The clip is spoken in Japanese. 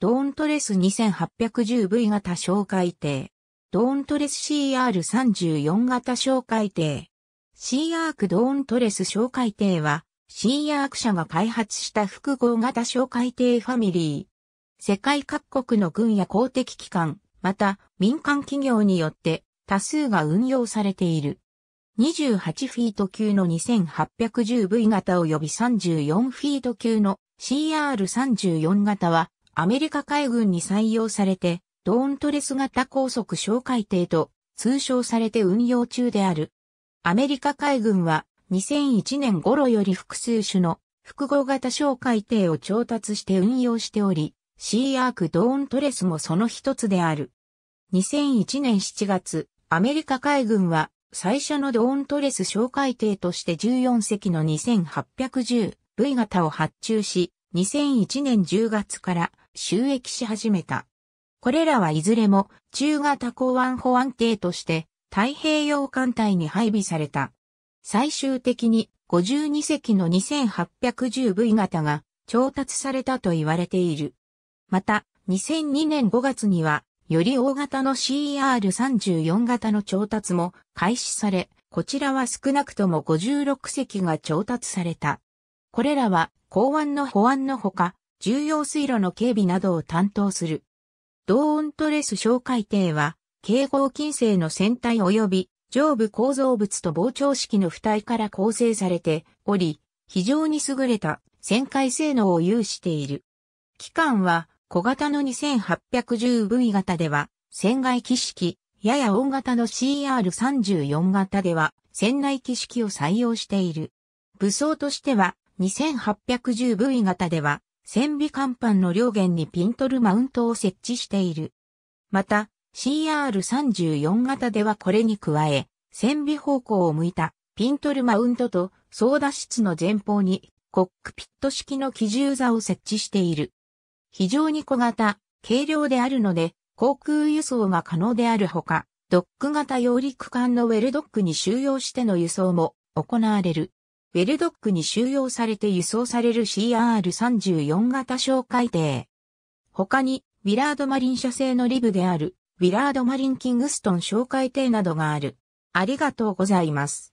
ドーントレス 2810V 型小海艇。ドーントレス CR34 型小海艇。シーアークドーントレス小海艇は、シーアーク社が開発した複合型小海艇ファミリー。世界各国の軍や公的機関、また民間企業によって多数が運用されている。28フィート級の 2810V 型及び34フィート級の CR34 型はアメリカ海軍に採用されて、ドーントレス型高速小海艇と通称されて運用中である。アメリカ海軍は2001年頃より複数種の複合型小海艇を調達して運用しており、シーアークドーントレスもその一つである。2001年7月、アメリカ海軍は最初のドーントレス小海艇として14隻の2810 v 型を発注し、2001年10月から収益し始めた。これらはいずれも中型港湾保安艇として太平洋艦隊に配備された。最終的に52隻の 2810V 型が調達されたと言われている。また、2002年5月には、より大型の CR34 型の調達も開始され、こちらは少なくとも56隻が調達された。これらは港湾の保安のほか、重要水路の警備などを担当する。ドーントレス小海艇は、警報。金星の船体及び上部構造物と膨張式の付体から構成されており、非常に優れた旋回性能を有している。機関は小型の 2810V 型では、船外機式、やや大型の CR34 型では、船内機式を採用している。武装としては、2810V 型では、戦尾甲板の両舷にピントルマウントを設置している。また、CR34 型ではこれに加え、戦尾方向を向いたピントルマウントと操舵室の前方にコックピット式の機銃座を設置している。非常に小型、軽量であるので、航空輸送が可能であるほか、ドック型揚陸艦のウェルドックに収容しての輸送も行われる。ウェルドックに収容されて輸送される CR34 型紹介艇。他に、ウィラードマリン社製のリブである、ウィラードマリンキングストン紹介艇などがある。ありがとうございます。